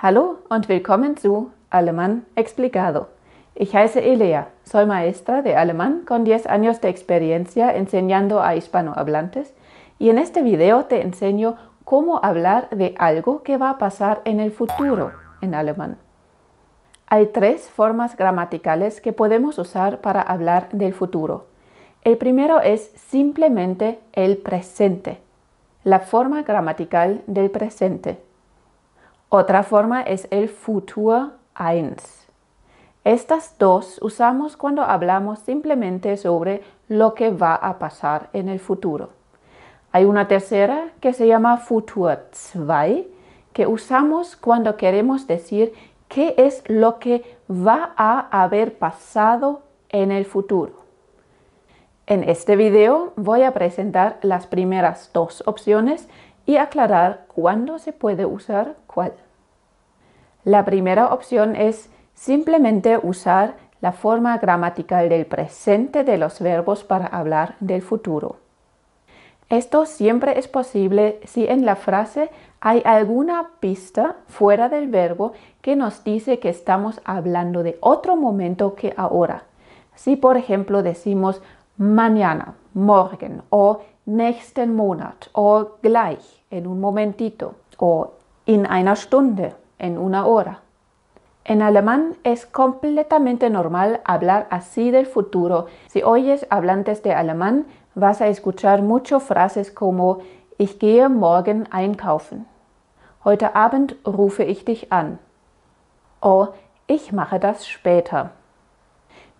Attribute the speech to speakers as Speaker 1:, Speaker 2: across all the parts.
Speaker 1: Hallo und willkommen zu Alemán Explicado. Ich heiße Elea, soy maestra de alemán con 10 años de experiencia enseñando a hispanohablantes y en este video te enseño cómo hablar de algo que va a pasar en el futuro en alemán. Hay tres formas gramaticales que podemos usar para hablar del futuro. El primero es simplemente el presente, la forma gramatical del presente. Otra forma es el futuro 1. Estas dos usamos cuando hablamos simplemente sobre lo que va a pasar en el futuro. Hay una tercera que se llama Futur 2, que usamos cuando queremos decir qué es lo que va a haber pasado en el futuro. En este video voy a presentar las primeras dos opciones y aclarar cuándo se puede usar cuál. La primera opción es simplemente usar la forma gramatical del presente de los verbos para hablar del futuro. Esto siempre es posible si en la frase hay alguna pista fuera del verbo que nos dice que estamos hablando de otro momento que ahora. Si por ejemplo decimos mañana, morgen o nächsten Monat oder gleich, in un momentito oder in einer Stunde, en una hora. En alemán es completamente normal hablar así del futuro. Si oyes hablantes de alemán, vas a escuchar mucho frases como Ich gehe morgen einkaufen. Heute Abend rufe ich dich an. O Ich mache das später.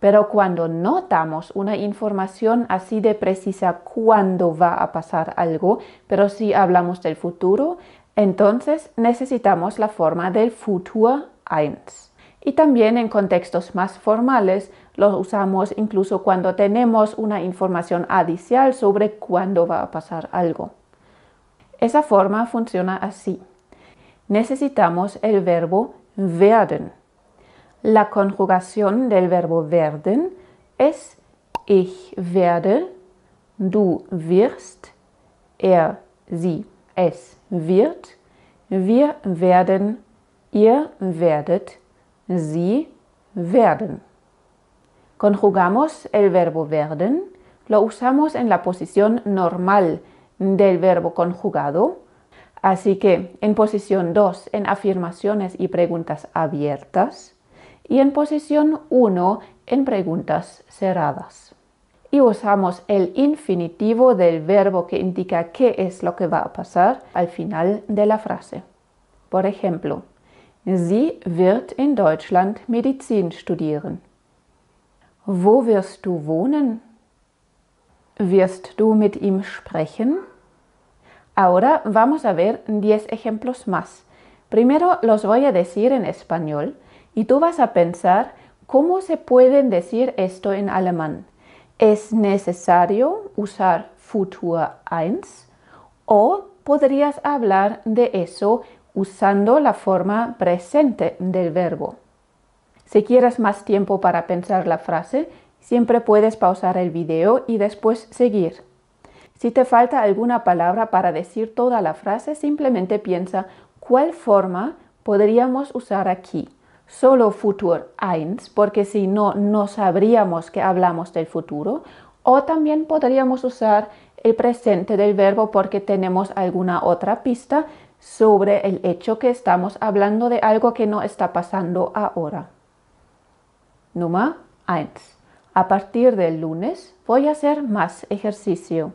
Speaker 1: Pero cuando notamos una información así de precisa cuándo va a pasar algo, pero si hablamos del futuro, entonces necesitamos la forma del futuro eins. Y también en contextos más formales lo usamos incluso cuando tenemos una información adicional sobre cuándo va a pasar algo. Esa forma funciona así. Necesitamos el verbo werden la conjugación del verbo werden es ich werde, du wirst, er, sie, es wird, wir werden, ihr werdet, sie werden. Conjugamos el verbo werden, lo usamos en la posición normal del verbo conjugado, así que en posición 2 en afirmaciones y preguntas abiertas, y en posición 1 en preguntas cerradas. Y usamos el infinitivo del verbo que indica qué es lo que va a pasar al final de la frase. Por ejemplo, Sie wird in Deutschland Medizin studieren. Wo wirst du wohnen? ¿Wirst du mit ihm sprechen? Ahora vamos a ver 10 ejemplos más. Primero los voy a decir en español y tú vas a pensar, ¿cómo se pueden decir esto en alemán? ¿Es necesario usar Futur 1? ¿O podrías hablar de eso usando la forma presente del verbo? Si quieres más tiempo para pensar la frase, siempre puedes pausar el video y después seguir. Si te falta alguna palabra para decir toda la frase, simplemente piensa cuál forma podríamos usar aquí solo futuro eins, porque si no, no sabríamos que hablamos del futuro, o también podríamos usar el presente del verbo porque tenemos alguna otra pista sobre el hecho que estamos hablando de algo que no está pasando ahora. Número 1. A partir del lunes voy a hacer más ejercicio.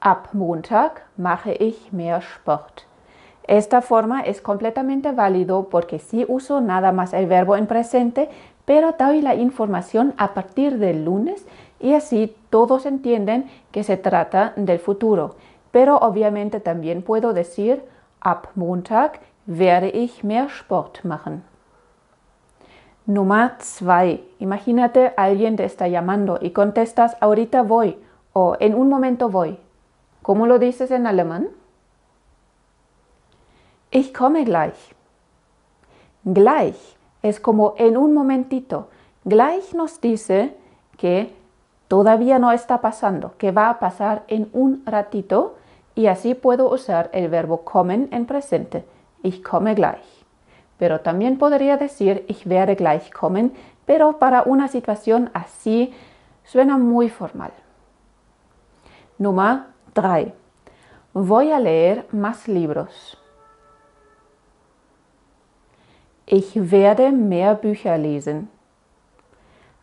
Speaker 1: Ab Montag mache ich mehr Sport. Esta forma es completamente válido porque sí uso nada más el verbo en presente, pero doy la información a partir del lunes y así todos entienden que se trata del futuro. Pero obviamente también puedo decir, ab Montag werde ich mehr Sport machen. Número 2. Imagínate, alguien te está llamando y contestas, ahorita voy o en un momento voy. ¿Cómo lo dices en alemán? Ich komme gleich. Gleich es como en un momentito. Gleich nos dice que todavía no está pasando, que va a pasar en un ratito y así puedo usar el verbo kommen en presente. Ich komme gleich. Pero también podría decir ich werde gleich kommen, pero para una situación así suena muy formal. Número 3. Voy a leer más libros. Ich werde mehr Bücher lesen.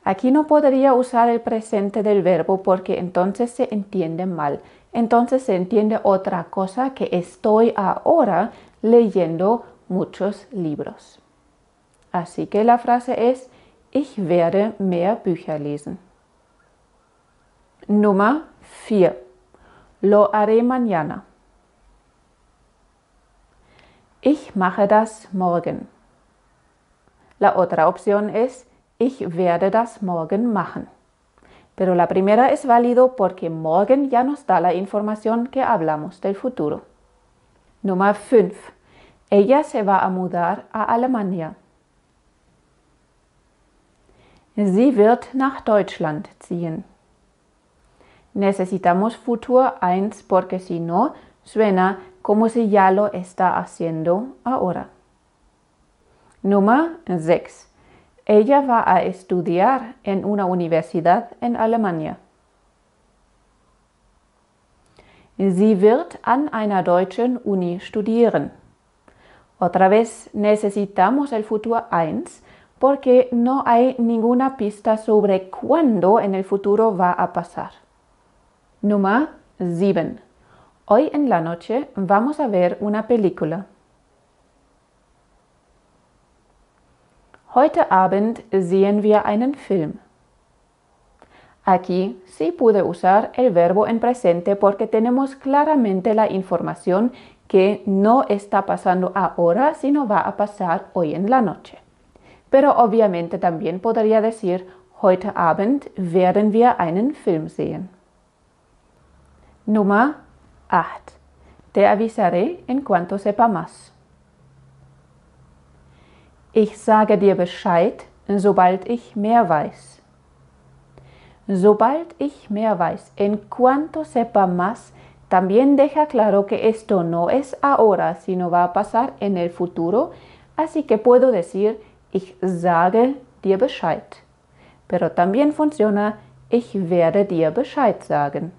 Speaker 1: Aquí no podría usar el presente del verbo porque entonces se entiende mal. Entonces se entiende otra cosa que estoy ahora leyendo muchos libros. Así que la frase es Ich werde mehr Bücher lesen. Número 4. Lo haré mañana. Ich mache das morgen. La otra opción es ich werde das morgen machen. Pero la primera es válido porque morgen ya nos da la información que hablamos del futuro. Número 5. Ella se va a mudar a Alemania. Sie wird nach Deutschland ziehen. Necesitamos futuro 1 porque si no, suena como si ya lo está haciendo ahora. Nummer 6. Ella va a estudiar en una universidad en Alemania. Sie wird an einer deutschen Uni studieren. Otra vez necesitamos el futuro 1 porque no hay ninguna pista sobre cuándo en el futuro va a pasar. Número 7. Hoy en la noche vamos a ver una película. Heute Abend sehen wir einen Film. Aquí sí pude usar el verbo en presente porque tenemos claramente la información que no está pasando ahora, sino va a pasar hoy en la noche. Pero obviamente también podría decir, heute Abend werden wir einen Film sehen. Nummer 8. Te avisaré en cuanto sepa más. Ich sage dir Bescheid, sobald ich mehr weiß. Sobald ich mehr weiß, en cuanto sepa más, también deja claro que esto no es ahora, sino va a pasar en el futuro, así que puedo decir, ich sage dir Bescheid. Pero también funciona, ich werde dir Bescheid sagen,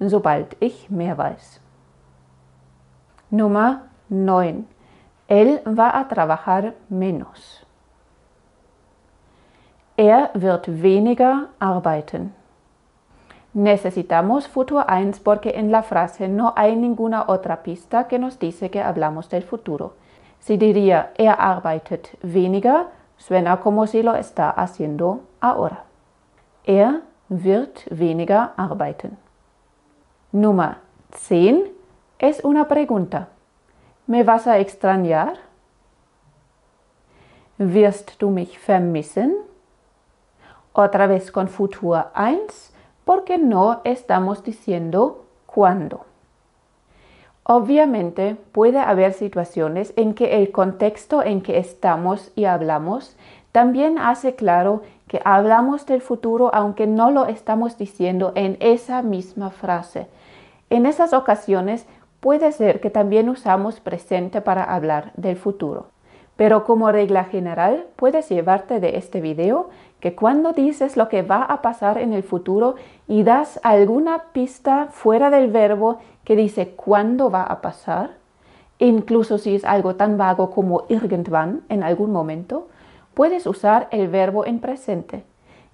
Speaker 1: sobald ich mehr weiß. Nummer 9. Él va a trabajar menos. Er wird weniger arbeiten. Necesitamos futuro 1 porque en la frase no hay ninguna otra pista que nos dice que hablamos del futuro. Si diría er arbeitet weniger, suena como si lo está haciendo ahora. Er wird weniger arbeiten. Número 10 es una pregunta. ¿Me vas a extrañar? ¿Wirst du mich vermissen? Otra vez con futuro 1 porque no estamos diciendo cuándo. Obviamente puede haber situaciones en que el contexto en que estamos y hablamos también hace claro que hablamos del futuro aunque no lo estamos diciendo en esa misma frase. En esas ocasiones Puede ser que también usamos presente para hablar del futuro. Pero como regla general, puedes llevarte de este video que cuando dices lo que va a pasar en el futuro y das alguna pista fuera del verbo que dice cuándo va a pasar, incluso si es algo tan vago como irgendwann en algún momento, puedes usar el verbo en presente.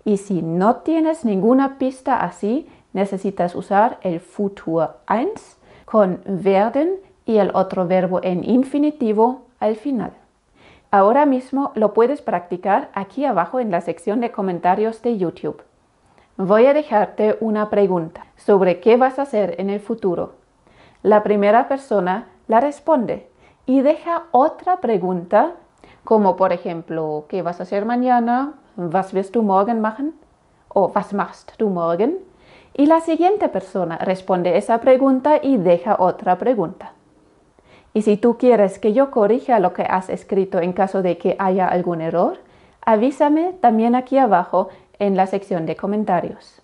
Speaker 1: Y si no tienes ninguna pista así, necesitas usar el futuro 1 con werden y el otro verbo en infinitivo al final. Ahora mismo lo puedes practicar aquí abajo en la sección de comentarios de YouTube. Voy a dejarte una pregunta sobre qué vas a hacer en el futuro. La primera persona la responde y deja otra pregunta, como por ejemplo, ¿qué vas a hacer mañana? ¿Was wirst du morgen machen? ¿O was machst du morgen? y la siguiente persona responde esa pregunta y deja otra pregunta. Y si tú quieres que yo corrija lo que has escrito en caso de que haya algún error, avísame también aquí abajo en la sección de comentarios.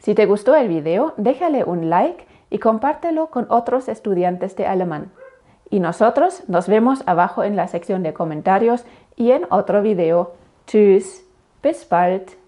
Speaker 1: Si te gustó el video, déjale un like y compártelo con otros estudiantes de alemán. Y nosotros nos vemos abajo en la sección de comentarios y en otro video. Tschüss, bis bald.